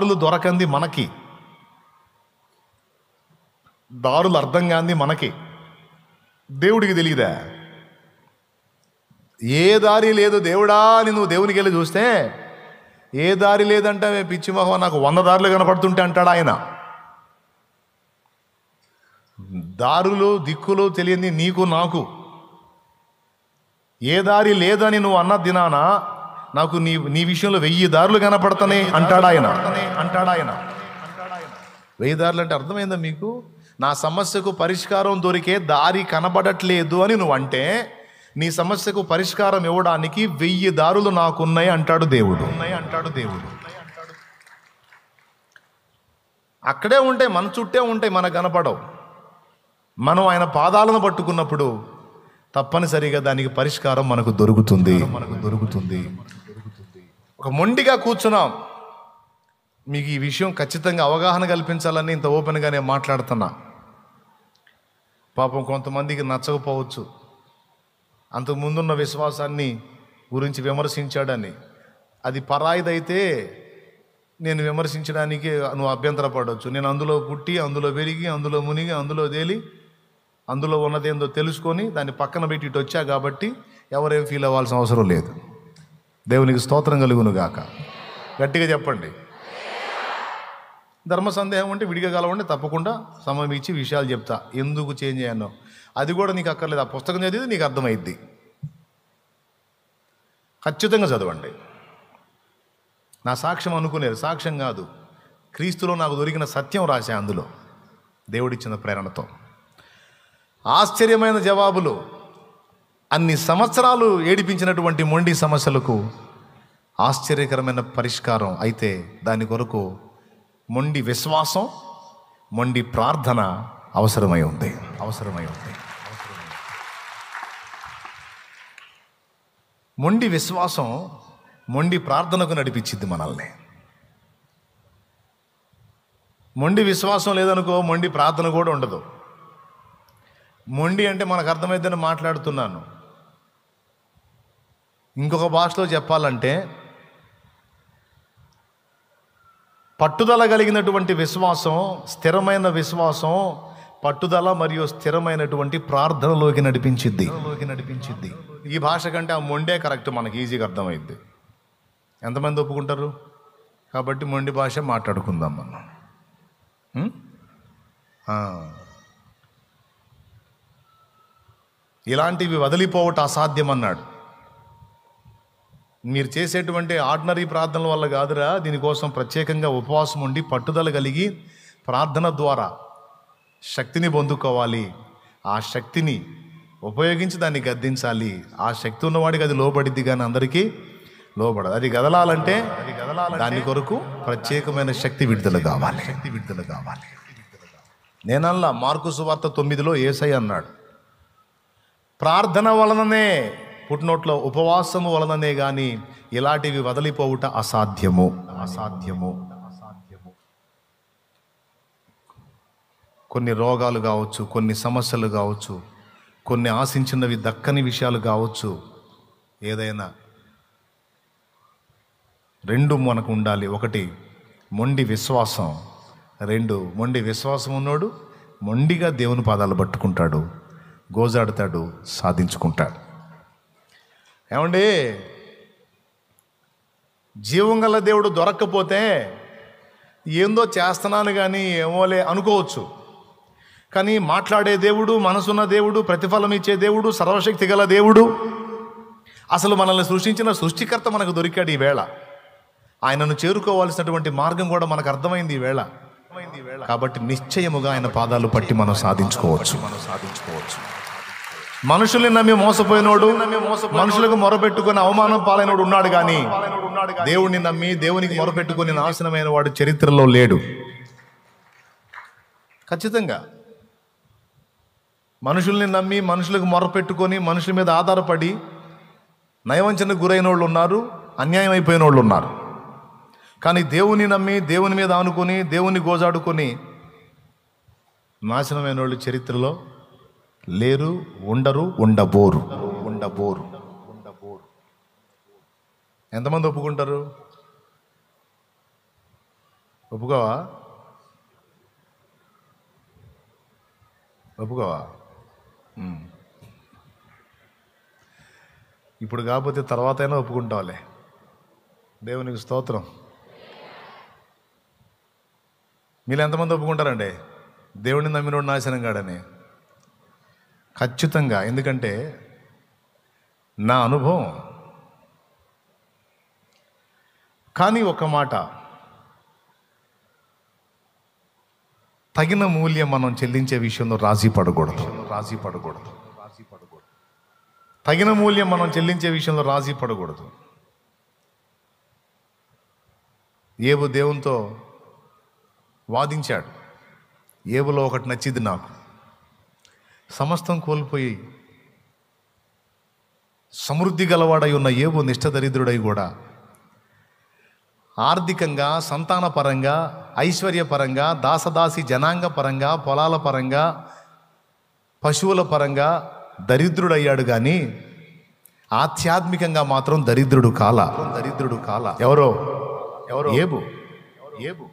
దారులు దొరకంది మనకి దారులు అర్థం కాంది మనకి దేవుడికి తెలియదా ఏ దారి లేదు దేవుడా అని నువ్వు దేవునికి వెళ్ళి చూస్తే ఏ దారి లేదంటే పిచ్చి మొహం నాకు వంద దారులు కనపడుతుంటే అంటాడు ఆయన దారులు దిక్కులు తెలియని నీకు నాకు ఏ దారి లేదని నువ్వు అన్న దినానా నాకు నీ నీ విషయంలో వెయ్యి దారులు కనపడతానే అంటాడాయన ఆయన ఆయన వెయ్యి దారులు అంటే అర్థమైందా మీకు నా సమస్యకు పరిష్కారం దొరికే దారి కనబడట్లేదు అని నువ్వు అంటే నీ సమస్యకు పరిష్కారం ఇవ్వడానికి వెయ్యి దారులు నాకున్నాయి అంటాడు దేవుడు ఉన్నాయి అంటాడు దేవుడు అక్కడే ఉంటాయి మన చుట్టే ఉంటాయి మనకు కనపడవు మనం ఆయన పాదాలను పట్టుకున్నప్పుడు తప్పనిసరిగా దానికి పరిష్కారం మనకు దొరుకుతుంది మనకు దొరుకుతుంది ఒక మొండిగా కూర్చున్నాం మీకు ఈ విషయం ఖచ్చితంగా అవగాహన కల్పించాలని ఇంత ఓపెన్గా నేను మాట్లాడుతున్నా పాపం కొంతమందికి నచ్చకపోవచ్చు అంతకుముందున్న విశ్వాసాన్ని గురించి విమర్శించాడని అది పరాయిదైతే నేను విమర్శించడానికి నువ్వు అభ్యంతరపడవచ్చు నేను అందులో పుట్టి అందులో పెరిగి అందులో మునిగి అందులో తేలి అందులో ఉన్నదేందో తెలుసుకొని దాన్ని పక్కన పెట్టి వచ్చా కాబట్టి ఎవరేం ఫీల్ అవ్వాల్సిన అవసరం లేదు దేవునికి స్తోత్రం కలుగును గాక గట్టిగా చెప్పండి ధర్మ సందేహం అంటే విడిగా కలవండి తప్పకుండా సమయం ఇచ్చి విషయాలు చెప్తా ఎందుకు చేంజ్ అయ్యాను అది కూడా నీకు అక్కర్లేదు ఆ పుస్తకం చదివితే నీకు అర్థమైద్ది ఖచ్చితంగా చదవండి నా సాక్ష్యం అనుకునేది సాక్ష్యం కాదు క్రీస్తులో నాకు దొరికిన సత్యం రాశా అందులో దేవుడిచ్చిన ప్రేరణతో ఆశ్చర్యమైన జవాబులు అన్ని సంవత్సరాలు ఏడిపించినటువంటి మొండి సమస్యలకు ఆశ్చర్యకరమైన పరిష్కారం అయితే దాని కొరకు మొండి విశ్వాసం మొండి ప్రార్థన అవసరమై ఉంది అవసరమై ఉంది మొండి విశ్వాసం మొండి ప్రార్థనకు నడిపించింది మనల్ని మొండి విశ్వాసం లేదనుకో మొండి ప్రార్థన కూడా ఉండదు మొండి అంటే మనకు అర్థమైందని మాట్లాడుతున్నాను ఇంకొక భాషలో చెప్పాలంటే పట్టుదల కలిగినటువంటి విశ్వాసం స్థిరమైన విశ్వాసం పట్టుదల మరియు స్థిరమైనటువంటి ప్రార్థనలోకి నడిపించింది నడిపించింది ఈ భాష కంటే ఆ మొండే కరెక్ట్ మనకి ఈజీగా అర్థమైంది ఎంతమంది ఒప్పుకుంటారు కాబట్టి మొండి భాష మాట్లాడుకుందాం మనం ఇలాంటివి వదిలిపోవటం అసాధ్యం అన్నాడు మీరు చేసేటువంటి ఆర్డినరీ ప్రార్థనల వల్ల కాదురా దీనికోసం ప్రత్యేకంగా ఉపవాసం ఉండి పట్టుదల కలిగి ప్రార్థన ద్వారా శక్తిని పొందుకోవాలి ఆ శక్తిని ఉపయోగించి దాన్ని గద్దించాలి ఆ శక్తి ఉన్నవాడికి అది లోబడిద్ది కానీ అందరికీ లోబడదు అది గదలాలంటే అది గదలాల దాని కొరకు ప్రత్యేకమైన శక్తి విడుదల కావాలి శక్తి విడుదల కావాలి నేనల్లా మార్కు సువార్త తొమ్మిదిలో ఏసై అన్నాడు ప్రార్థన వలననే పుట్టినోట్లో ఉపవాసము వలననే కానీ ఇలాంటివి వదిలిపోవుట అసాధ్యము అసాధ్యము కొన్ని రోగాలు కావచ్చు కొన్ని సమస్యలు కావచ్చు కొన్ని ఆశించినవి దక్కని విషయాలు కావచ్చు ఏదైనా రెండు మనకు ఉండాలి ఒకటి మొండి విశ్వాసం రెండు మొండి విశ్వాసం ఉన్నాడు మొండిగా దేవుని పాదాలు పట్టుకుంటాడు గోజాడుతాడు సాధించుకుంటాడు ఏమండి జీవం గల దేవుడు దొరక్కపోతే ఏందో చేస్తున్నాను కానీ ఏమోలే అనుకోవచ్చు కానీ మాట్లాడే దేవుడు మనసున్న దేవుడు ప్రతిఫలం ఇచ్చే దేవుడు సర్వశక్తి గల దేవుడు అసలు మనల్ని సృష్టించిన సృష్టికర్త మనకు దొరికాడు ఈవేళ ఆయనను చేరుకోవాల్సినటువంటి మార్గం కూడా మనకు అర్థమైంది ఈవేళ కాబట్టి నిశ్చయముగా ఆయన పాదాలు పట్టి మనం సాధించుకోవచ్చు మనం సాధించుకోవచ్చు మనుషుల్ని నమ్మి మోసపోయినోడు మనుషులకు మొరపెట్టుకుని అవమానం పాలైనోడు ఉన్నాడు కానీ దేవుడిని నమ్మి దేవునికి మొరపెట్టుకుని నాశనమైన వాడు చరిత్రలో లేడు ఖచ్చితంగా మనుషుల్ని నమ్మి మనుషులకు మొరపెట్టుకొని మనుషుల మీద ఆధారపడి నయవంచన గురైన వాళ్ళు ఉన్నారు అన్యాయం అయిపోయిన వాళ్ళు ఉన్నారు కానీ దేవుని నమ్మి దేవుని మీద ఆనుకొని దేవుని గోజాడుకొని నాశనమైన వాళ్ళు చరిత్రలో లేరు ఉండరు ఉండబోరు ఉండబోరు ఉండబోరు ఎంతమంది ఒప్పుకుంటారు ఒప్పుకోవా ఒప్పుకోవా ఇప్పుడు కాకపోతే తర్వాత అయినా ఒప్పుకుంటావాలి దేవునికి స్తోత్రం మీరు ఎంతమంది ఒప్పుకుంటారండి దేవుడిని నమ్మినోడు నాశనం కాడని ఖచ్చితంగా ఎందుకంటే నా అనుభవం కానీ ఒక మాట తగిన మూల్యం మనం చెల్లించే విషయంలో రాజీ పడకూడదు రాజీ పడకూడదు రాజీ పడకూడదు తగిన మూల్యం మనం చెల్లించే విషయంలో రాజీ పడకూడదు ఏబు దేవునితో వాదించాడు ఏబులో ఒకటి నచ్చింది నాకు సమస్తం కోల్పోయి సమృద్ధి గలవాడై ఉన్న ఏబు నిష్టదరిద్రుడై కూడా ఆర్థికంగా సంతానపరంగా ఐశ్వర్యపరంగా దాసదాసి జనాంగ పరంగా పొలాల పరంగా పశువుల పరంగా దరిద్రుడయ్యాడు కానీ ఆధ్యాత్మికంగా మాత్రం దరిద్రుడు కాల దరిద్రుడు కాల ఎవరో ఎవరో ఏబు ఏబు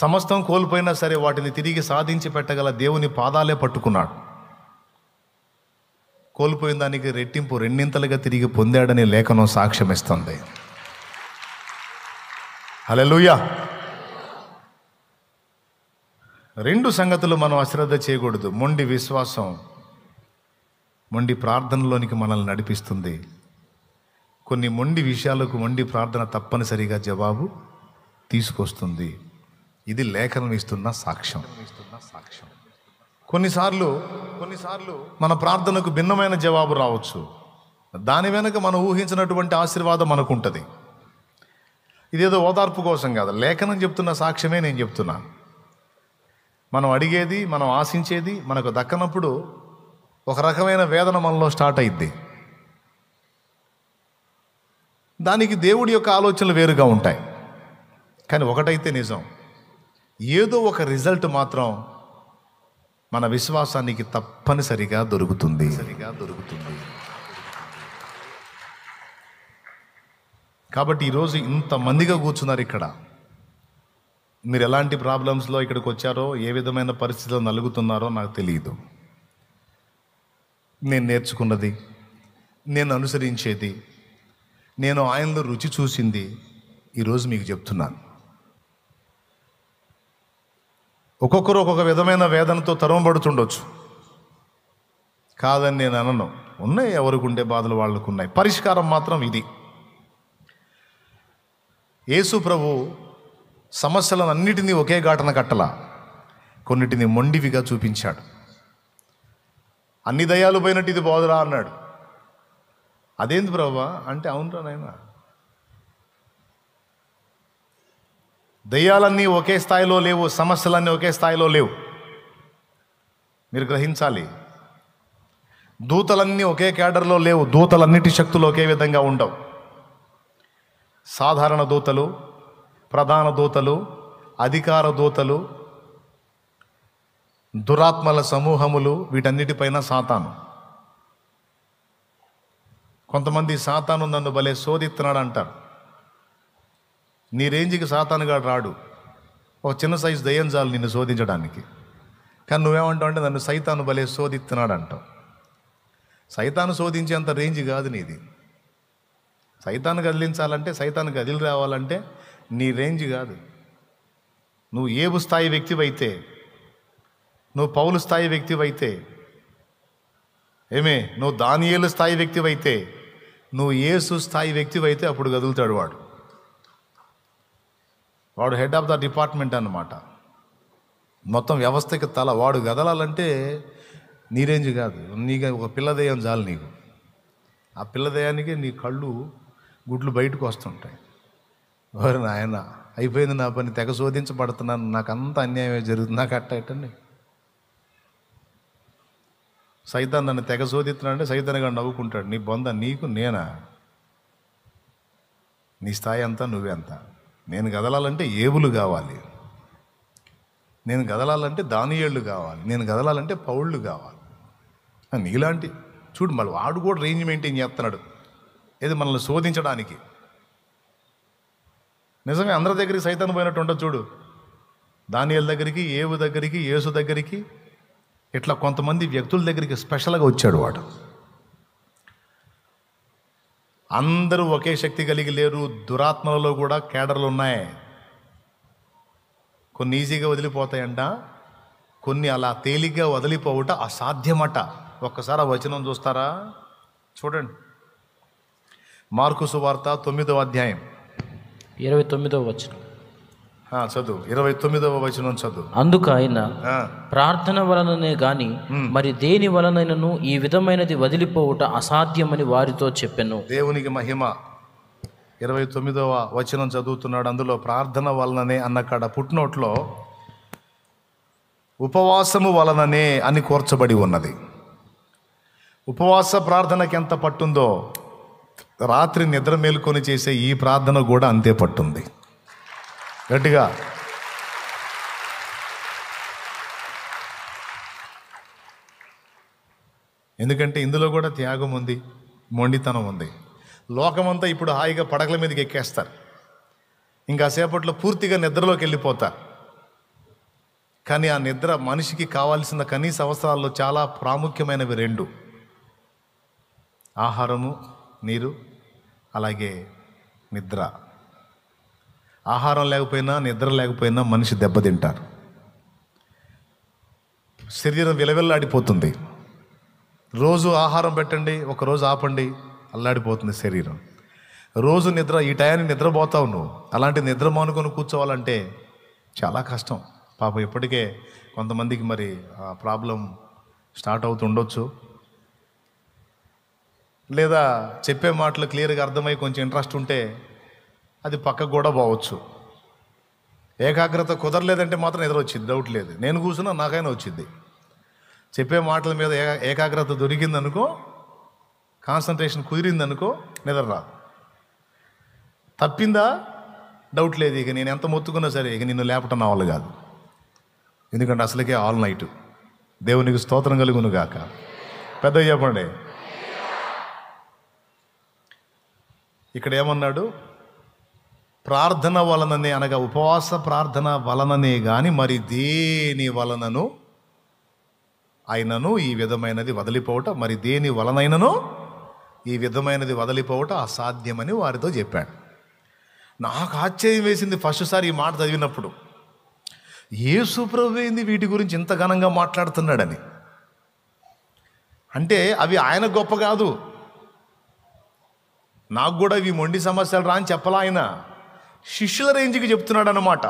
సమస్తం కోల్పోయినా సరే వాటిని తిరిగి సాధించి పెట్టగల దేవుని పాదాలే పట్టుకున్నాడు కోల్పోయిన దానికి రెట్టింపు రెండింతలుగా తిరిగి పొందాడని లేఖనం సాక్ష్యమిస్తుంది హలెలుయా రెండు సంగతులు మనం అశ్రద్ధ చేయకూడదు మొండి విశ్వాసం మొండి ప్రార్థనలోనికి మనల్ని నడిపిస్తుంది కొన్ని మొండి విషయాలకు మొండి ప్రార్థన తప్పనిసరిగా జవాబు తీసుకొస్తుంది ఇది లేఖనం ఇస్తున్న సాక్ష్యం సాక్ష్యం కొన్నిసార్లు కొన్నిసార్లు మన ప్రార్థనకు భిన్నమైన జవాబు రావచ్చు దాని వెనుక మనం ఊహించినటువంటి ఆశీర్వాదం మనకుంటుంది ఇదేదో ఓదార్పు కోసం కాదు లేఖనం చెప్తున్న సాక్ష్యమే నేను చెప్తున్నా మనం అడిగేది మనం ఆశించేది మనకు దక్కనప్పుడు ఒక రకమైన వేదన మనలో స్టార్ట్ అయింది దానికి దేవుడి యొక్క ఆలోచనలు వేరుగా ఉంటాయి కానీ ఒకటైతే నిజం ఏదో ఒక రిజల్ట్ మాత్రం మన విశ్వాసానికి తప్పనిసరిగా దొరుకుతుంది సరిగా దొరుకుతుంది కాబట్టి ఈరోజు ఇంతమందిగా కూర్చున్నారు ఇక్కడ మీరు ఎలాంటి ప్రాబ్లమ్స్లో ఇక్కడికి వచ్చారో ఏ విధమైన పరిస్థితిలో నలుగుతున్నారో నాకు తెలియదు నేను నేర్చుకున్నది నేను అనుసరించేది నేను ఆయనలో రుచి చూసింది ఈరోజు మీకు చెప్తున్నాను ఒక్కొక్కరు ఒక్కొక్క విధమైన వేదనతో తరమబడుతుండొచ్చు కాదని నేను అనను ఉన్నాయి ఎవరికి ఉండే బాధలు వాళ్ళకు ఉన్నాయి పరిష్కారం మాత్రం ఇది యేసు ప్రభు సమస్యలను అన్నిటినీ ఒకే ఘాటన కట్టలా కొన్నిటిని మొండివిగా చూపించాడు అన్ని దయాలు పోయినట్టు ఇది బోధరా అన్నాడు అదేంది ప్రభు అంటే అవునరా నాయనా దయ్యాలన్నీ ఒకే స్థాయిలో లేవు సమస్యలన్నీ ఒకే స్థాయిలో లేవు మీరు గ్రహించాలి దూతలన్నీ ఒకే క్యాడర్లో లేవు దూతలన్నిటి శక్తులు ఒకే విధంగా ఉండవు సాధారణ దూతలు ప్రధాన దూతలు అధికార దూతలు దురాత్మల సమూహములు వీటన్నిటిపైన సాతాను కొంతమంది సాతాను నన్ను భలే శోధిస్తున్నాడు అంటారు నీ రేంజ్కి సాతానుగా రాడు ఒక చిన్న సైజు దయ్యం చాలు నిన్ను శోధించడానికి కానీ నువ్వేమంటావు అంటే నన్ను సైతాను భలే శోధిస్తున్నాడు అంటావు సైతాను శోధించేంత రేంజ్ కాదు నీది సైతాను కదిలించాలంటే సైతాను కదిలి రావాలంటే నీ రేంజ్ కాదు నువ్వు ఏబు స్థాయి వ్యక్తివైతే నువ్వు పౌలు స్థాయి వ్యక్తివైతే ఏమే నువ్వు దానియేలు స్థాయి వ్యక్తివైతే నువ్వు ఏసు స్థాయి వ్యక్తివైతే అప్పుడు కదులుతాడు వాడు వాడు హెడ్ ఆఫ్ ద డిపార్ట్మెంట్ అనమాట మొత్తం వ్యవస్థకి తల వాడు గదలాలంటే నీరేంజ్ కాదు నీకు ఒక పిల్లదేయం చాలు నీకు ఆ పిల్లదేయానికి నీ కళ్ళు గుడ్లు బయటకు వస్తుంటాయి ఎవరు నాయన అయిపోయింది నా పని తెగ శోధించబడుతున్నాను అంత అన్యాయం జరుగుతుంది నాకు అట్ట ఎట్టండి సైతాన్ నన్ను తెగ శోధిస్తున్నాడంటే సైతాన్గా నవ్వుకుంటాడు నీ బొంద నీకు నేనా నీ స్థాయి అంతా నువ్వే అంతా నేను కదలాలంటే ఏబులు కావాలి నేను కదలాలంటే దానియేళ్ళు కావాలి నేను కదలాలంటే పౌళ్ళు కావాలి నీలాంటి చూడు మళ్ళీ వాడు కూడా రేంజ్ మెయింటైన్ చేస్తున్నాడు ఏది మనల్ని శోధించడానికి నిజమే అందరి దగ్గరికి సైతాన్ని పోయినట్టు ఉండదు చూడు దానియాల దగ్గరికి ఏవు దగ్గరికి ఏసు దగ్గరికి ఇట్లా కొంతమంది వ్యక్తుల దగ్గరికి స్పెషల్గా వచ్చాడు వాడు అందరూ ఒకే శక్తి కలిగి లేరు దురాత్మలలో కూడా కేడర్లు ఉన్నాయి కొన్ని ఈజీగా వదిలిపోతాయంట కొన్ని అలా తేలిగ్గా వదిలిపోవుట అసాధ్యమట ఒక్కసారి ఆ వచనం చూస్తారా చూడండి మార్కుసు వార్త తొమ్మిదవ అధ్యాయం ఇరవై తొమ్మిదవ వచనం చదువు ఇరవై తొమ్మిదవ వచనం చదువు అందుకు ఆయన ప్రార్థన వలననే గాని మరి దేని వలనైనను ఈ విధమైనది వదిలిపోవుట అసాధ్యమని వారితో చెప్పాను దేవునికి మహిమ ఇరవై తొమ్మిదవ వచనం చదువుతున్నాడు అందులో ప్రార్థన వలననే కాడ పుట్టినోట్లో ఉపవాసము వలననే అని కూర్చబడి ఉన్నది ఉపవాస ప్రార్థనకి ఎంత పట్టుందో రాత్రి నిద్ర మేల్కొని చేసే ఈ ప్రార్థన కూడా అంతే పట్టుంది గట్టిగా ఎందుకంటే ఇందులో కూడా త్యాగం ఉంది మొండితనం ఉంది లోకమంతా ఇప్పుడు హాయిగా పడకల మీదకి ఎక్కేస్తారు ఇంకా సేపట్లో పూర్తిగా నిద్రలోకి వెళ్ళిపోతారు కానీ ఆ నిద్ర మనిషికి కావాల్సిన కనీస అవసరాల్లో చాలా ప్రాముఖ్యమైనవి రెండు ఆహారము నీరు అలాగే నిద్ర ఆహారం లేకపోయినా నిద్ర లేకపోయినా మనిషి దెబ్బతింటారు శరీరం విలవిల్లాడిపోతుంది రోజు ఆహారం పెట్టండి ఒకరోజు ఆపండి అల్లాడిపోతుంది శరీరం రోజు నిద్ర ఈ టయానికి నిద్రపోతావు నువ్వు అలాంటి నిద్ర మానుకొని కూర్చోవాలంటే చాలా కష్టం పాపం ఇప్పటికే కొంతమందికి మరి ఆ ప్రాబ్లం స్టార్ట్ అవుతుండొచ్చు లేదా చెప్పే మాటలు క్లియర్గా అర్థమై కొంచెం ఇంట్రెస్ట్ ఉంటే అది పక్కకు కూడా పోవచ్చు ఏకాగ్రత కుదరలేదంటే మాత్రం వచ్చింది డౌట్ లేదు నేను కూర్చున్నా నాకైనా వచ్చింది చెప్పే మాటల మీద ఏకాగ్రత దొరికిందనుకో కాన్సన్ట్రేషన్ కుదిరిందనుకో నిద్ర రాదు తప్పిందా డౌట్ లేదు ఇక నేను ఎంత మొత్తుకున్నా సరే ఇక నిన్ను లేపటం వాళ్ళు కాదు ఎందుకంటే అసలుకే ఆల్ నైట్ దేవునికి స్తోత్రం కలుగును గాక పెద్ద చెప్పండి ఇక్కడ ఏమన్నాడు ప్రార్థన వలననే అనగా ఉపవాస ప్రార్థన వలననే కానీ మరి దేని వలనను అయినను ఈ విధమైనది వదిలిపోవట మరి దేని వలనైనను ఈ విధమైనది వదిలిపోవట అసాధ్యమని వారితో చెప్పాడు నాకు ఆశ్చర్యం వేసింది ఫస్ట్సారి ఈ మాట చదివినప్పుడు ఏ ప్రభు ఏంది వీటి గురించి ఇంత ఘనంగా మాట్లాడుతున్నాడని అంటే అవి ఆయన గొప్ప కాదు నాకు కూడా ఇవి మొండి సమస్యలు రాని చెప్పలా ఆయన శిష్యుల రేంజ్కి చెప్తున్నాడు అనమాట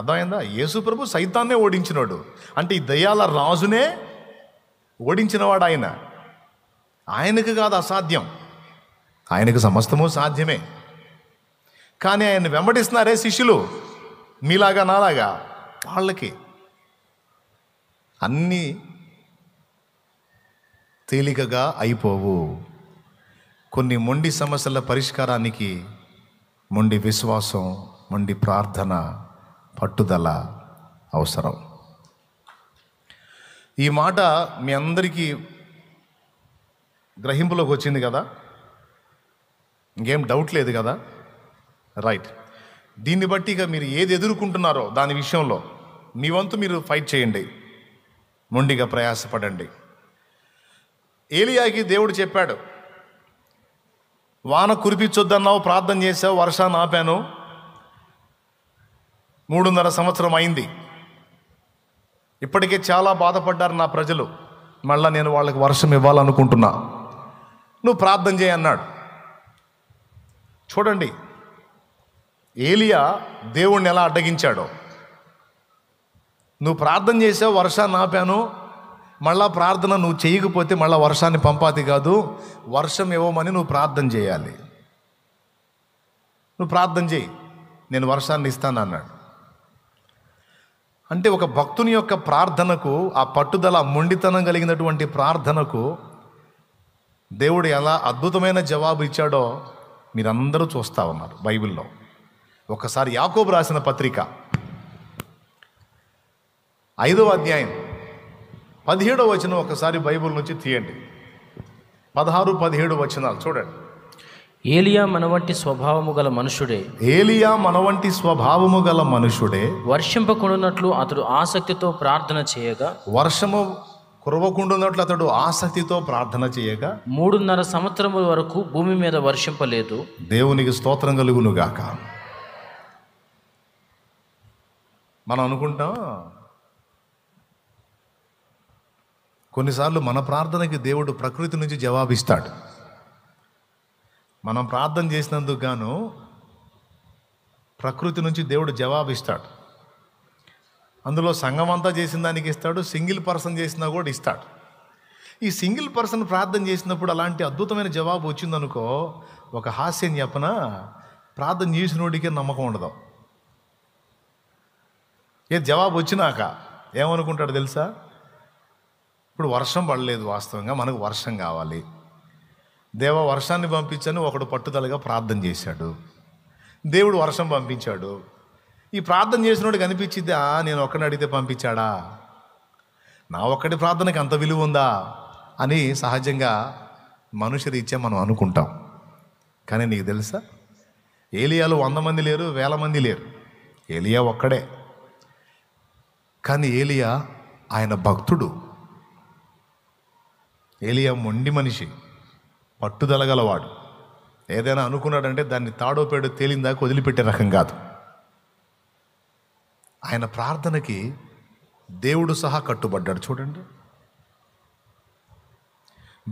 అర్థమైందా ప్రభు సైతాన్నే ఓడించినాడు అంటే ఈ దయ్యాల రాజునే ఓడించినవాడు ఆయన ఆయనకు కాదు అసాధ్యం ఆయనకు సమస్తము సాధ్యమే కానీ ఆయన వెంబడిస్తున్నారే శిష్యులు మీలాగా నాలాగా వాళ్ళకి అన్నీ తేలికగా అయిపోవు కొన్ని మొండి సమస్యల పరిష్కారానికి మొండి విశ్వాసం మొండి ప్రార్థన పట్టుదల అవసరం ఈ మాట మీ అందరికీ గ్రహింపులోకి వచ్చింది కదా ఇంకేం డౌట్ లేదు కదా రైట్ దీన్ని బట్టి ఇక మీరు ఏది ఎదుర్కొంటున్నారో దాని విషయంలో మీ వంతు మీరు ఫైట్ చేయండి మొండిగా ప్రయాసపడండి ఏలియాకి దేవుడు చెప్పాడు వాన కురిపించొద్దన్నావు ప్రార్థన చేసావు వర్షాన్ని ఆపాను మూడున్నర సంవత్సరం అయింది ఇప్పటికే చాలా బాధపడ్డారు నా ప్రజలు మళ్ళీ నేను వాళ్ళకి వర్షం ఇవ్వాలనుకుంటున్నా నువ్వు ప్రార్థన చేయి అన్నాడు చూడండి ఏలియా దేవుణ్ణి ఎలా అడ్డగించాడో నువ్వు ప్రార్థన చేసావు వర్షాన్ని ఆపాను మళ్ళా ప్రార్థన నువ్వు చేయకపోతే మళ్ళీ వర్షాన్ని పంపాతి కాదు వర్షం ఇవ్వమని నువ్వు ప్రార్థన చేయాలి నువ్వు ప్రార్థన చేయి నేను వర్షాన్ని ఇస్తాను అన్నాడు అంటే ఒక భక్తుని యొక్క ప్రార్థనకు ఆ పట్టుదల మొండితనం కలిగినటువంటి ప్రార్థనకు దేవుడు ఎలా అద్భుతమైన జవాబు ఇచ్చాడో మీరందరూ చూస్తూ ఉన్నారు బైబిల్లో ఒకసారి యాకోబు రాసిన పత్రిక ఐదవ అధ్యాయం పదిహేడో వచనం ఒకసారి బైబుల్ నుంచి తీయండి పదహారు పదిహేడు వచనాలు చూడండి ఏలియా మనవంటి స్వభావము గల మనుషుడే ఏలియా మనవంటి స్వభావము గల మనుషుడే వర్షింపకుండునట్లు అతడు ఆసక్తితో ప్రార్థన చేయగా వర్షము కురవకుండున్నట్లు అతడు ఆసక్తితో ప్రార్థన చేయగా మూడున్నర సంవత్సరముల వరకు భూమి మీద వర్షింపలేదు దేవునికి స్తోత్రం కలుగునుగాక మనం అనుకుంటాం కొన్నిసార్లు మన ప్రార్థనకి దేవుడు ప్రకృతి నుంచి జవాబిస్తాడు మనం ప్రార్థన చేసినందుకు గాను ప్రకృతి నుంచి దేవుడు జవాబిస్తాడు అందులో సంఘం అంతా చేసిన దానికి ఇస్తాడు సింగిల్ పర్సన్ చేసినా కూడా ఇస్తాడు ఈ సింగిల్ పర్సన్ ప్రార్థన చేసినప్పుడు అలాంటి అద్భుతమైన జవాబు వచ్చిందనుకో ఒక హాస్యం చెప్పన ప్రార్థన చేసినోడికే నమ్మకం ఉండదు ఏ జవాబు వచ్చినాక ఏమనుకుంటాడు తెలుసా ఇప్పుడు వర్షం పడలేదు వాస్తవంగా మనకు వర్షం కావాలి దేవ వర్షాన్ని పంపించని ఒకడు పట్టుదలగా ప్రార్థన చేశాడు దేవుడు వర్షం పంపించాడు ఈ ప్రార్థన చేసినోడు కనిపించిద్దా నేను ఒక్కడిని అడిగితే పంపించాడా నా ఒక్కడి ప్రార్థనకి అంత విలువ ఉందా అని సహజంగా మనుషురీత్యా మనం అనుకుంటాం కానీ నీకు తెలుసా ఏలియాలు వంద మంది లేరు వేల మంది లేరు ఏలియా ఒక్కడే కానీ ఏలియా ఆయన భక్తుడు ఏలియా మొండి మనిషి పట్టుదలగలవాడు ఏదైనా అనుకున్నాడంటే దాన్ని తాడోపేడు తేలిందాక వదిలిపెట్టే రకం కాదు ఆయన ప్రార్థనకి దేవుడు సహా కట్టుబడ్డాడు చూడండి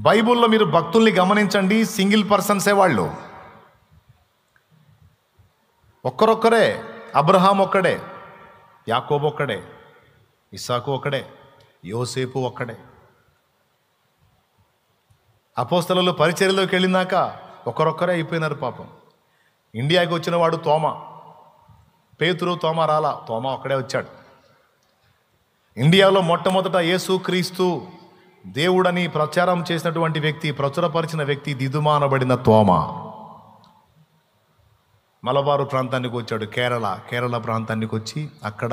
బైబుల్లో మీరు భక్తుల్ని గమనించండి సింగిల్ పర్సన్సే వాళ్ళు ఒక్కరొక్కరే అబ్రహాం ఒక్కడే యాకోబ్ ఒక్కడే ఇసాకు ఒక్కడే యోసేపు ఒక్కడే అపోస్తలలో పరిచర్లోకి వెళ్ళినాక ఒకరొక్కరే అయిపోయినారు పాపం ఇండియాకి వచ్చిన వాడు తోమ పేతురు తోమ రాలా తోమ ఒక్కడే వచ్చాడు ఇండియాలో మొట్టమొదట యేసు క్రీస్తు దేవుడని ప్రచారం చేసినటువంటి వ్యక్తి ప్రచురపరిచిన వ్యక్తి దిదుమానబడిన తోమ మలబారు ప్రాంతానికి వచ్చాడు కేరళ కేరళ ప్రాంతానికి వచ్చి అక్కడ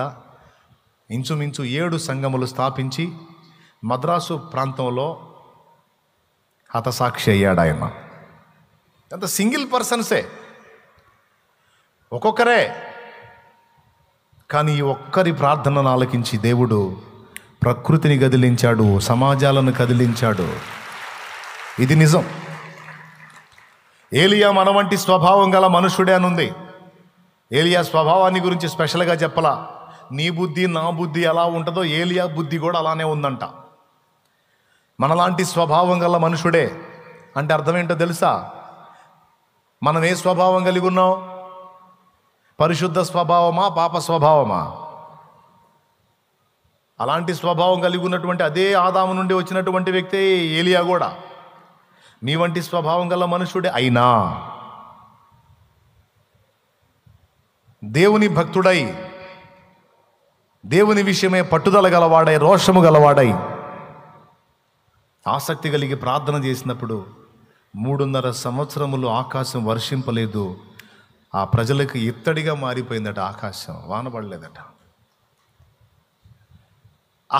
ఇంచుమించు ఏడు సంఘములు స్థాపించి మద్రాసు ప్రాంతంలో హతసాక్షి అయ్యాడు ఆయన అంత సింగిల్ పర్సన్సే ఒక్కొక్కరే కానీ ఒక్కరి ప్రార్థనను ఆలకించి దేవుడు ప్రకృతిని కదిలించాడు సమాజాలను కదిలించాడు ఇది నిజం ఏలియా మన వంటి స్వభావం గల మనుషుడే అనుంది ఏలియా స్వభావాన్ని గురించి స్పెషల్గా చెప్పలా నీ బుద్ధి నా బుద్ధి ఎలా ఉంటుందో ఏలియా బుద్ధి కూడా అలానే ఉందంట మనలాంటి స్వభావం గల మనుషుడే అంటే అర్థం ఏంటో తెలుసా మనం ఏ స్వభావం కలిగి ఉన్నాం పరిశుద్ధ స్వభావమా పాప స్వభావమా అలాంటి స్వభావం కలిగి ఉన్నటువంటి అదే ఆదాము నుండి వచ్చినటువంటి వ్యక్తే ఏలియా కూడా నీ వంటి స్వభావం గల మనుషుడే అయినా దేవుని భక్తుడై దేవుని విషయమే పట్టుదల గలవాడై రోషము గలవాడై ఆసక్తి కలిగి ప్రార్థన చేసినప్పుడు మూడున్నర సంవత్సరములు ఆకాశం వర్షింపలేదు ఆ ప్రజలకు ఇత్తడిగా మారిపోయిందట ఆకాశం వానపడలేదట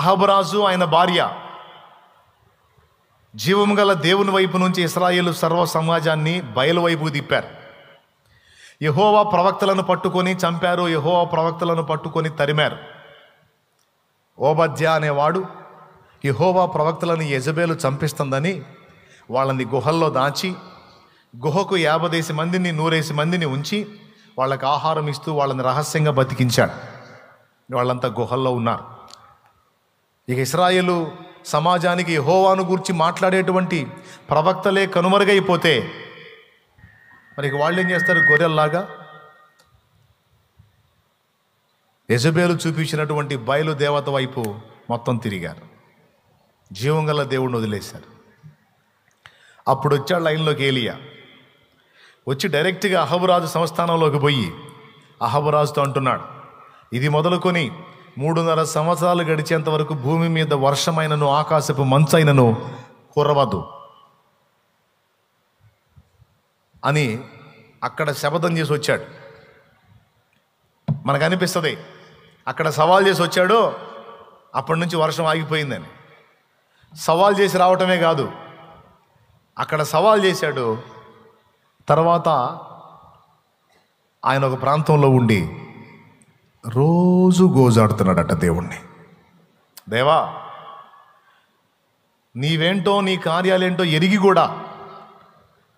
అహబరాజు ఆయన భార్య జీవం గల దేవుని వైపు నుంచి ఇస్రాయేల్ సర్వ సమాజాన్ని బయలు వైపుకు తిప్పారు యహోవా ప్రవక్తలను పట్టుకొని చంపారు యహోవా ప్రవక్తలను పట్టుకొని తరిమారు ఓబద్య అనేవాడు యహోవా ప్రవక్తలను యజబేలు చంపిస్తుందని వాళ్ళని గుహల్లో దాచి గుహకు యాభదేసి మందిని నూరేసి మందిని ఉంచి వాళ్ళకి ఆహారం ఇస్తూ వాళ్ళని రహస్యంగా బతికించాడు వాళ్ళంతా గుహల్లో ఉన్నారు ఇక ఇస్రాయలు సమాజానికి హోవాను గురించి మాట్లాడేటువంటి ప్రవక్తలే కనుమరుగైపోతే మరి వాళ్ళు ఏం చేస్తారు గొర్రెల్లాగా యజబేలు చూపించినటువంటి బయలుదేవత వైపు మొత్తం తిరిగారు జీవం గల దేవుడిని వదిలేశారు అప్పుడు వచ్చాడు లైన్లోకి ఏలియా వచ్చి డైరెక్ట్గా అహబరాజు సంస్థానంలోకి పోయి అహబరాజుతో అంటున్నాడు ఇది మొదలుకొని మూడున్నర సంవత్సరాలు గడిచేంత వరకు భూమి మీద వర్షమైనను ఆకాశపు మంచైనను కురవదు అని అక్కడ శపథం చేసి వచ్చాడు మనకు అనిపిస్తుంది అక్కడ సవాల్ చేసి వచ్చాడు అప్పటి నుంచి వర్షం ఆగిపోయిందని సవాల్ చేసి రావటమే కాదు అక్కడ సవాల్ చేశాడు తర్వాత ఆయన ఒక ప్రాంతంలో ఉండి రోజు గోజాడుతున్నాడట దేవుణ్ణి దేవా నీవేంటో నీ కార్యాలేంటో ఎరిగి కూడా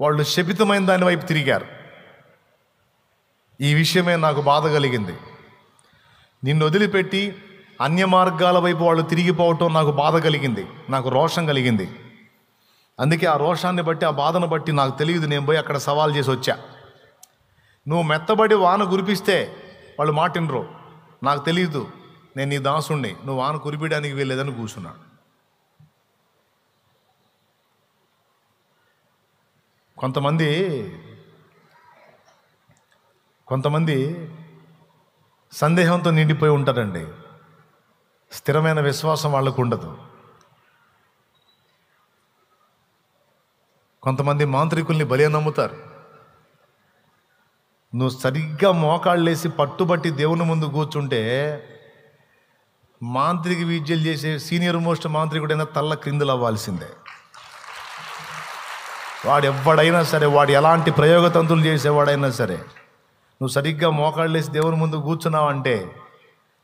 వాళ్ళు శపితమైన దాని వైపు తిరిగారు ఈ విషయమే నాకు బాధ కలిగింది నిన్ను వదిలిపెట్టి అన్య మార్గాల వైపు వాళ్ళు తిరిగిపోవటం నాకు బాధ కలిగింది నాకు రోషం కలిగింది అందుకే ఆ రోషాన్ని బట్టి ఆ బాధను బట్టి నాకు తెలియదు నేను పోయి అక్కడ సవాల్ చేసి వచ్చా నువ్వు మెత్తబడి వాన కురిపిస్తే వాళ్ళు మాటినరు నాకు తెలియదు నేను నీ దాసుణ్ణి నువ్వు వాన కురిపించడానికి వీళ్ళేదని కూర్చున్నాడు కొంతమంది కొంతమంది సందేహంతో నిండిపోయి ఉంటారండి స్థిరమైన విశ్వాసం వాళ్ళకు ఉండదు కొంతమంది మాంత్రికుల్ని బలే నమ్ముతారు నువ్వు సరిగ్గా మోకాళ్ళేసి పట్టుబట్టి దేవుని ముందు కూర్చుంటే మాంత్రిక విద్యలు చేసే సీనియర్ మోస్ట్ మాంత్రికుడైనా తల్ల క్రిందులు అవ్వాల్సిందే వాడు ఎవడైనా సరే వాడు ఎలాంటి ప్రయోగతంతులు చేసేవాడైనా సరే నువ్వు సరిగ్గా మోకాళ్ళేసి దేవుని ముందు కూర్చున్నావంటే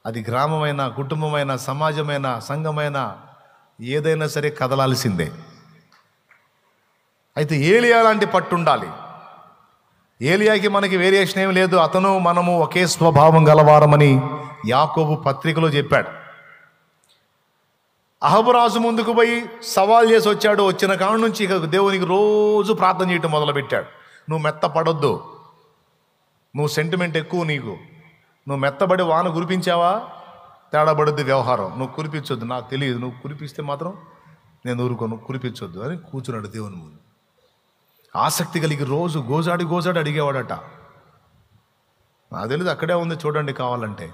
అది గ్రామమైన కుటుంబమైన సమాజమైన సంఘమైన ఏదైనా సరే కదలాల్సిందే అయితే ఏలియా లాంటి పట్టుండాలి ఏలియాకి మనకి వేరియేషన్ ఏం లేదు అతను మనము ఒకే స్వభావం గలవారమని యాకోబు పత్రికలో చెప్పాడు అహబురాజు ముందుకు పోయి సవాల్ చేసి వచ్చాడు వచ్చిన కాడ నుంచి ఇక దేవునికి రోజు ప్రార్థన చేయటం మొదలుపెట్టాడు నువ్వు మెత్త పడొద్దు నువ్వు సెంటిమెంట్ ఎక్కువ నీకు నువ్వు మెత్తబడి వాన కురిపించావా తేడాబడుద్ది వ్యవహారం నువ్వు కురిపించొద్దు నాకు తెలియదు నువ్వు కురిపిస్తే మాత్రం నేను ఊరుకోను కురిపించొద్దు అని కూర్చున్నాడు దేవుని ముందు ఆసక్తి కలిగి రోజు గోజాడి గోజాడి అడిగేవాడట నాకు తెలియదు అక్కడే ఉంది చూడండి కావాలంటే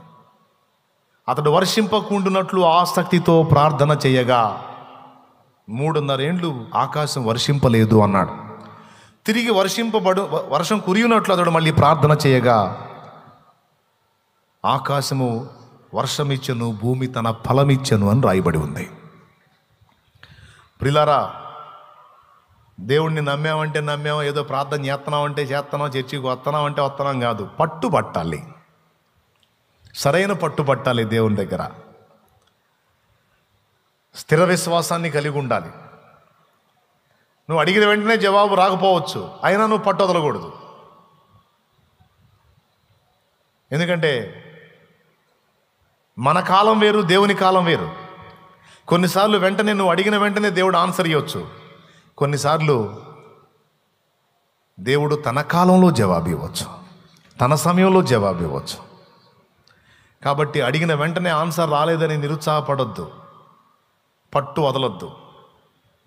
అతడు వర్షింపకుండునట్లు ఆసక్తితో ప్రార్థన చేయగా మూడున్నరేండ్లు ఆకాశం వర్షింపలేదు అన్నాడు తిరిగి వర్షింపబడు వర్షం కురియునట్లు అతడు మళ్ళీ ప్రార్థన చేయగా ఆకాశము వర్షమిచ్చను భూమి తన ఫలమిచ్చను అని రాయబడి ఉంది ప్రిలారా దేవుణ్ణి నమ్మామంటే నమ్మాం ఏదో ప్రార్థన చేస్తున్నామంటే చేస్తున్నాం చర్చికి అంటే వస్తున్నాం కాదు పట్టుబట్టాలి సరైన పట్టుబట్టాలి దేవుని దగ్గర స్థిర విశ్వాసాన్ని కలిగి ఉండాలి నువ్వు అడిగిన వెంటనే జవాబు రాకపోవచ్చు అయినా నువ్వు పట్టు వదలకూడదు ఎందుకంటే మన కాలం వేరు దేవుని కాలం వేరు కొన్నిసార్లు వెంటనే నువ్వు అడిగిన వెంటనే దేవుడు ఆన్సర్ ఇవ్వచ్చు కొన్నిసార్లు దేవుడు తన కాలంలో జవాబు ఇవ్వచ్చు తన సమయంలో జవాబు ఇవ్వచ్చు కాబట్టి అడిగిన వెంటనే ఆన్సర్ రాలేదని నిరుత్సాహపడద్దు పట్టు వదలొద్దు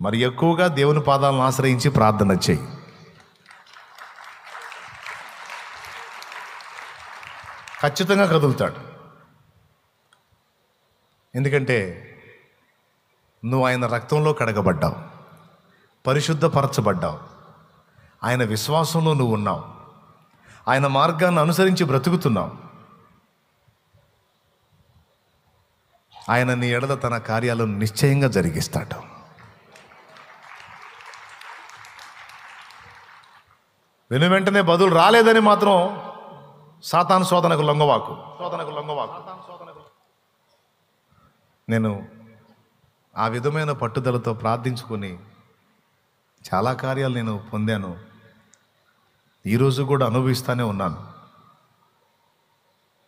మరి ఎక్కువగా దేవుని పాదాలను ఆశ్రయించి ప్రార్థన చేయి ఖచ్చితంగా కదులుతాడు ఎందుకంటే నువ్వు ఆయన రక్తంలో కడగబడ్డావు పరిశుద్ధపరచబడ్డావు ఆయన విశ్వాసంలో నువ్వు ఉన్నావు ఆయన మార్గాన్ని అనుసరించి బ్రతుకుతున్నావు ఆయన నీ ఎడల తన కార్యాలను నిశ్చయంగా జరిగిస్తాడు వెను వెంటనే బదులు రాలేదని మాత్రం సాతాను శోధనకు లొంగవాకు శోధనకు లొంగవాకు నేను ఆ విధమైన పట్టుదలతో ప్రార్థించుకొని చాలా కార్యాలు నేను పొందాను ఈరోజు కూడా అనుభవిస్తూనే ఉన్నాను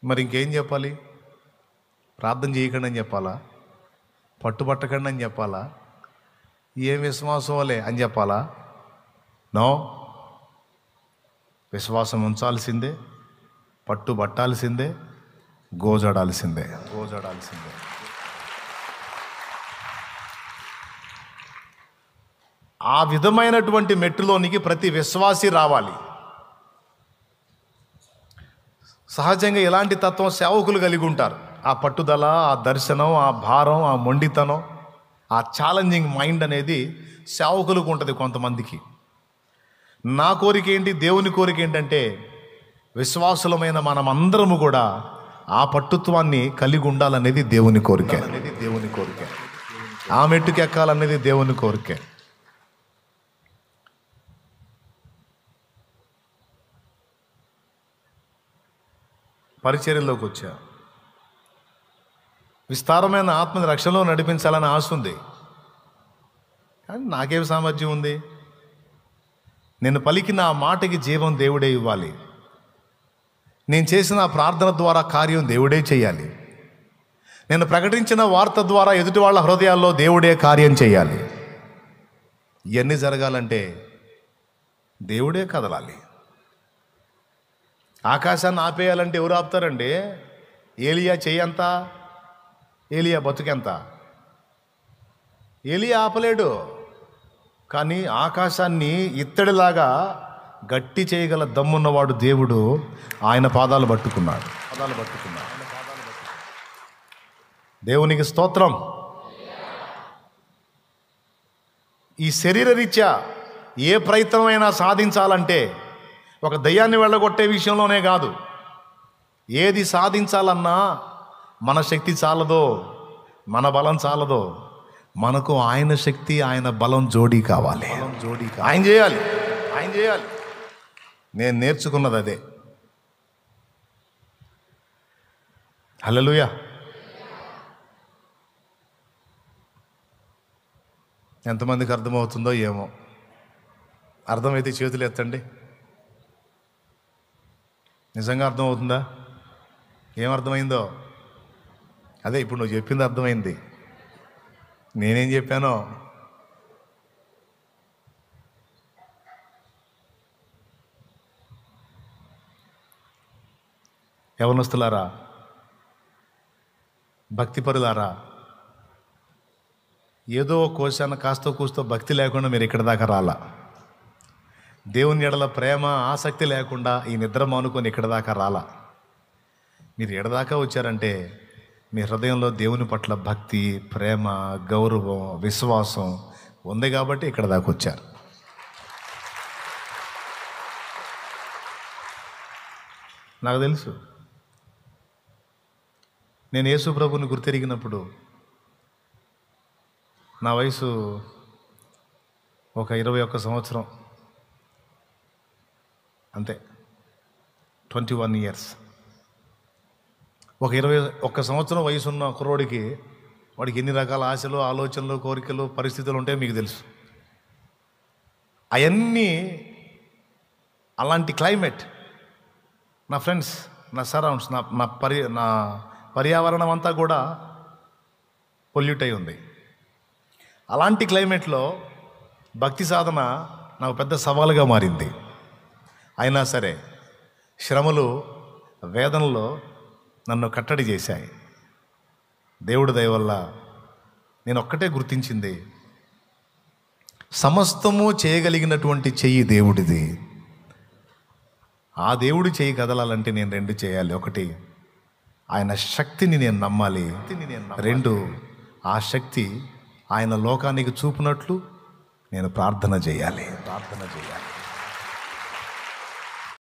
మరి ఇంకేం చెప్పాలి ప్రార్థన చేయకండి అని చెప్పాలా పట్టుబట్టకండి అని చెప్పాలా ఏం విశ్వాసంలే అని చెప్పాలా నో విశ్వాసం ఉంచాల్సిందే పట్టుబట్టాల్సిందే గోజాడాల్సిందే గోజాడాల్సిందే ఆ విధమైనటువంటి మెట్టులోనికి ప్రతి విశ్వాసి రావాలి సహజంగా ఇలాంటి తత్వం సేవకులు కలిగి ఉంటారు ఆ పట్టుదల ఆ దర్శనం ఆ భారం ఆ మొండితనం ఆ ఛాలెంజింగ్ మైండ్ అనేది సేవకులకు ఉంటుంది కొంతమందికి నా కోరిక ఏంటి దేవుని కోరిక ఏంటంటే విశ్వాసులమైన మనమందరము కూడా ఆ పట్టుత్వాన్ని కలిగి ఉండాలనేది దేవుని కోరిక అనేది దేవుని కోరిక ఆ మెట్టుకెక్కాలనేది దేవుని కోరికే పరిచర్యలోకి వచ్చా విస్తారమైన ఆత్మని రక్షణలో నడిపించాలని ఆశ ఉంది కానీ నాకేం సామర్థ్యం ఉంది నేను పలికిన ఆ మాటకి జీవం దేవుడే ఇవ్వాలి నేను చేసిన ప్రార్థన ద్వారా కార్యం దేవుడే చేయాలి నేను ప్రకటించిన వార్త ద్వారా ఎదుటి వాళ్ళ హృదయాల్లో దేవుడే కార్యం చేయాలి ఇవన్నీ జరగాలంటే దేవుడే కదలాలి ఆకాశాన్ని ఆపేయాలంటే ఎవరు ఆపుతారండి ఏలియా చెయ్యంత ఏలియా బతుకెంత ఏలియా ఆపలేడు కానీ ఆకాశాన్ని ఇత్తడిలాగా గట్టి చేయగల దమ్మున్నవాడు దేవుడు ఆయన పాదాలు పట్టుకున్నాడు పాదాలు పట్టుకున్నాడు దేవునికి స్తోత్రం ఈ శరీరరీత్యా ఏ ప్రయత్నమైనా సాధించాలంటే ఒక దయ్యాన్ని వెళ్ళగొట్టే విషయంలోనే కాదు ఏది సాధించాలన్నా మన శక్తి చాలదో మన బలం చాలదో మనకు ఆయన శక్తి ఆయన బలం జోడీ కావాలి జోడీ ఆయన చేయాలి ఆయన చేయాలి నేను నేర్చుకున్నది అదే హలలుయా ఎంతమందికి అర్థమవుతుందో ఏమో అర్థమైతే చేతులు ఎత్తండి నిజంగా అర్థమవుతుందా ఏమర్థమైందో అదే ఇప్పుడు నువ్వు చెప్పింది అర్థమైంది నేనేం చెప్పానో యవనస్తులారా భక్తిపరులారా ఏదో కోశాన కాస్తో కూస్తో భక్తి లేకుండా మీరు ఇక్కడ దాకా రాలా దేవుని ఎడల ప్రేమ ఆసక్తి లేకుండా ఈ నిద్ర మానుకొని ఇక్కడ దాకా రాలా మీరు ఎడదాకా వచ్చారంటే మీ హృదయంలో దేవుని పట్ల భక్తి ప్రేమ గౌరవం విశ్వాసం ఉంది కాబట్టి ఇక్కడ దాకా వచ్చారు నాకు తెలుసు నేను యేసు ప్రభుని గుర్తెరిగినప్పుడు నా వయసు ఒక ఇరవై ఒక్క సంవత్సరం అంతే ట్వంటీ వన్ ఇయర్స్ ఒక ఇరవై ఒక్క సంవత్సరం వయసు ఉన్న కుర్రోడికి వాడికి ఎన్ని రకాల ఆశలు ఆలోచనలు కోరికలు పరిస్థితులు ఉంటాయో మీకు తెలుసు అవన్నీ అలాంటి క్లైమేట్ నా ఫ్రెండ్స్ నా సరౌండ్స్ నా నా పరి నా పర్యావరణం అంతా కూడా పొల్యూట్ అయి ఉంది అలాంటి క్లైమేట్లో భక్తి సాధన నాకు పెద్ద సవాలుగా మారింది అయినా సరే శ్రమలు వేదనలో నన్ను కట్టడి చేశాయి దేవుడు దయవల్ల నేను ఒక్కటే గుర్తించింది సమస్తము చేయగలిగినటువంటి చెయ్యి దేవుడిది ఆ దేవుడి చేయి కదలాలంటే నేను రెండు చేయాలి ఒకటి ఆయన శక్తిని నేను నమ్మాలి రెండు ఆ శక్తి ఆయన లోకానికి చూపినట్లు నేను ప్రార్థన చేయాలి ప్రార్థన చేయాలి